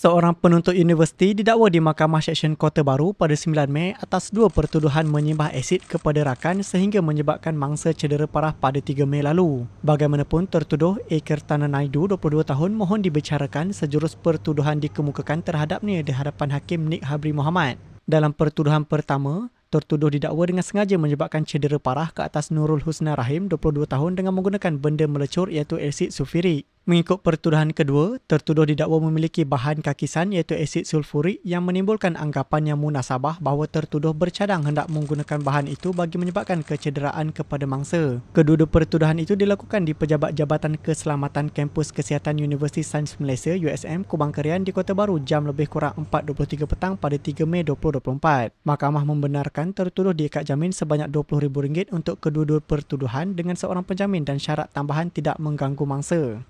seorang penuntut universiti didakwa di Mahkamah Seksyen Kota Baru pada 9 Mei atas dua pertuduhan menyembah asid kepada rakan sehingga menyebabkan mangsa cedera parah pada 3 Mei lalu. Bagaimanapun, tertuduh Eker Tana Naidu, 22 tahun, mohon dibicarakan sejurus pertuduhan dikemukakan terhadapnya di hadapan Hakim Nik Habri Mohamad. Dalam pertuduhan pertama, Tertuduh didakwa dengan sengaja menyebabkan cedera parah ke atas Nurul Husna Rahim, 22 tahun dengan menggunakan benda melecur iaitu asid sulfurik. Mengikut pertuduhan kedua, tertuduh didakwa memiliki bahan kakisan iaitu asid sulfurik yang menimbulkan anggapan yang munasabah bahawa tertuduh bercadang hendak menggunakan bahan itu bagi menyebabkan kecederaan kepada mangsa. Kedua-dua pertuduhan itu dilakukan di Pejabat Jabatan Keselamatan Kampus Kesihatan Universiti Sains Malaysia USM Kubang Kerian di Kota Baru jam lebih kurang 4.23 petang pada 3 Mei 2024. Mahkamah membenarkan tertuduh diikat jamin sebanyak RM20,000 untuk kedua-dua pertuduhan dengan seorang penjamin dan syarat tambahan tidak mengganggu mangsa.